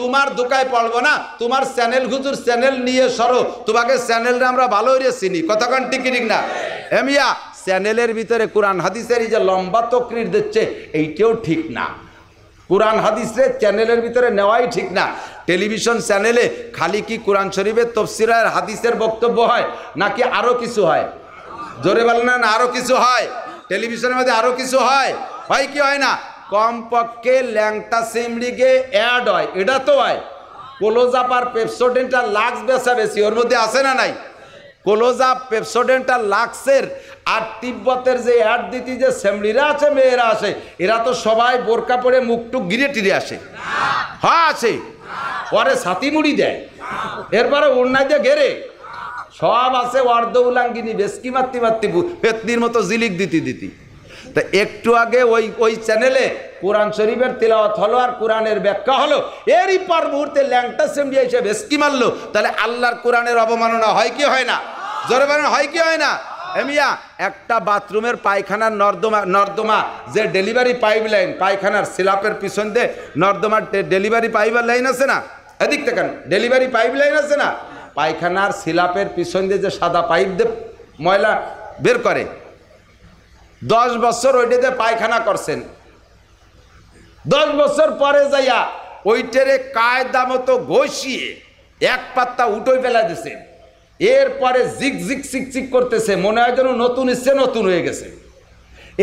তোমার দোকায় পড়বো না তোমার চ্যানেল হুজুর চ্যানেল নিয়ে সরো তোমাকে চ্যানেলটা আমরা ভালো হয়ে চিনি কতক্ষণ টিকিটিক না এমিয়া চ্যানেলের ভিতরে কোরআন হাদিসের এই যে লম্বা তকরির দিচ্ছে এইটাও ঠিক না কোরআন হাদিসে চ্যানেলের ভিতরে নেওয়াই ঠিক না টেলিভিশন চ্যানেলে খালি কি কোরআন শরীফের তফসিরার হাদিসের বক্তব্য হয় নাকি আরও কিছু হয় জোরে বলেন আরও কিছু হয় টেলিভিশনের মধ্যে আরও কিছু হয় হয় কি হয় না কমপক্ষে ল্যাংটা লিগে অ্যাড হয় এটা তো হয় কোলোজাপ আর পেপসোডেন্টার লাক্স বেচা বেশি ওর মধ্যে আসে না নাই কোলোজাপ পেপসোডেন্টার লাক্সের আর তিব্বতের যে অ্যাড দিতি যে সেমড়িরা আছে মেয়েরা আছে এরা তো সবাই বোরকা পরে মুখটুক গিরে টিরে আসে হ্যাঁ আসে পরে ছাতি মুড়ি দেয় এরপরে উন্নায় দিয়ে ঘেরে সব আছে অর্ধ উলাঙ্গিনী বেশ কি মাতৃ মাতৃ পেতনির মতো জিলিক দিতি দিতি তা একটু আগে ওই ওই চ্যানেলে কোরআন শরীফের তিলাওয়াত হলো আর কোরআনের ব্যাখ্যা হলো এরই পর মুহূর্তে ল্যাংটা সেমডিয়া হিসেবে স্কি মারলো তাহলে আল্লাহর কোরআনের অবমাননা হয় কি হয় না জোরে হয় কি হয় না এমিয়া একটা বাথরুমের পায়খানার নর্দমা নর্দমা যে ডেলিভারি পাইপ লাইন পায়খানার সিলাপের পিছন দিয়ে নর্দমার ডেলিভারি পাইপের লাইন আছে না এদিক থেকে ডেলিভারি পাইপ লাইন আছে না পায়খানার সিলাপের পিছন দিয়ে যে সাদা পাইপ দিয়ে ময়লা বের করে দশ বছর ওইটাতে পায়খানা করছেন দশ বছর পরে যাইয়া ওইটারে কায়দা মতো ঘষিয়ে এক পাত্তা উঠোই ফেলা দিছে এরপরে জিক জিক চিকচিক করতেছে মনে হয় যেন নতুন ইচ্ছে নতুন হয়ে গেছে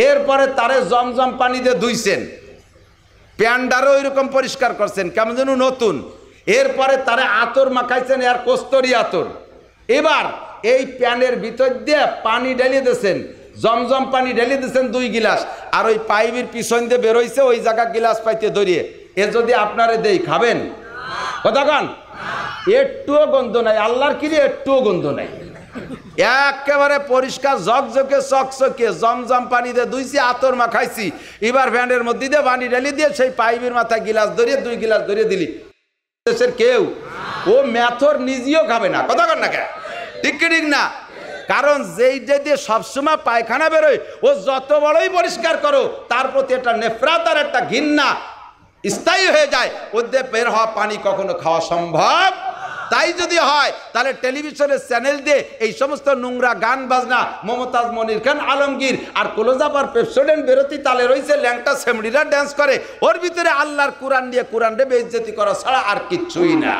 এরপরে তারে জমজম পানিতে ধুইছেন প্যান্ডারও এরকম পরিষ্কার করছেন কেমন যেন নতুন এরপরে তারে আতর মাখাইছেন আর কস্তরি আতর এবার এই প্যানের ভিতর দিয়ে পানি ঢেলিয়ে দিয়েছেন জমজম পানি ঢেলে দিচ্ছেন দুই গিলাস আর ওই পাইপের পিছন দিয়ে বেরোইছে ওই জায়গা গিলাস পাইতে ধরিয়ে এ যদি আপনারে দেই খাবেন কথা কান একটুও গন্ধ নাই আল্লাহর কিরে একটুও গন্ধ নাই একেবারে পরিষ্কার ঝকঝকে চকচকে জমজম পানি দিয়ে দুইছি আতর মাখাইছি এবার ভ্যানের মধ্যে দিয়ে পানি ঢেলে দিয়ে সেই পাইপের মাথায় গিলাস ধরিয়ে দুই গিলাস ধরিয়ে দিলি দেশের কেউ ও ম্যাথর নিজেও খাবে না কথা কান না কে ঠিক না কারণ যে দিয়ে সবসময় পায়খানা বেরোয় ও যত বড়ই পরিষ্কার করো তার প্রতি একটা নেফরাত আর একটা ঘিন্না স্থায়ী হয়ে যায় ওদের বের হওয়া পানি কখনো খাওয়া সম্ভব তাই যদি হয় তাহলে টেলিভিশনের চ্যানেল দিয়ে এই সমস্ত নোংরা গান বাজনা মমতাজ মনির খান আলমগীর আর কোলোজাপার পেপসোডেন বেরোতি তালে রয়েছে ল্যাংটা সেমরিরা ড্যান্স করে ওর ভিতরে আল্লাহর কোরআন দিয়ে কোরআনটা বেজ্জতি করা ছাড়া আর কিচ্ছুই না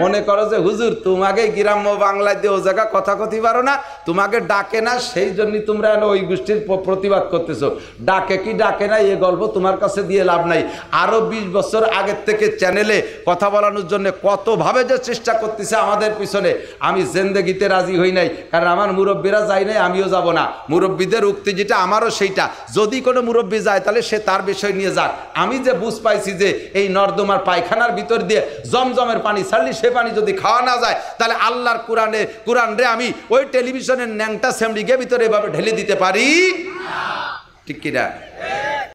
মনে করো যে হুজুর তোমাকে গ্রাম্য বাংলায় দিয়ে ও জায়গা কথা কথি পারো না তোমাকে ডাকে না সেই জন্য তোমরা ওই গোষ্ঠীর প্রতিবাদ করতেছো ডাকে কি ডাকে না এ গল্প তোমার কাছে দিয়ে লাভ নাই আরও বিশ বছর আগের থেকে চ্যানেলে কথা বলানোর জন্য কতভাবে যে চেষ্টা করতেছে আমাদের পিছনে আমি জেন্দেগিতে রাজি হই নাই কারণ আমার মুরব্বীরা যাই নাই আমিও যাব না মুরব্বীদের উক্তি যেটা আমারও সেইটা যদি কোনো মুরব্বী যায় তাহলে সে তার বিষয় নিয়ে যাক আমি যে বুঝ পাইছি যে এই নর্দমার পায়খানার ভিতর দিয়ে জমজমের পানি ছাড়লি সে পানি যদি খাওয়া না যায় তাহলে আল্লাহর কোরআনে কোরআন রে আমি ওই টেলিভিশনের ন্যাংটা স্যামডিকে ভিতরে এভাবে ঢেলে দিতে পারি ঠিক কিনা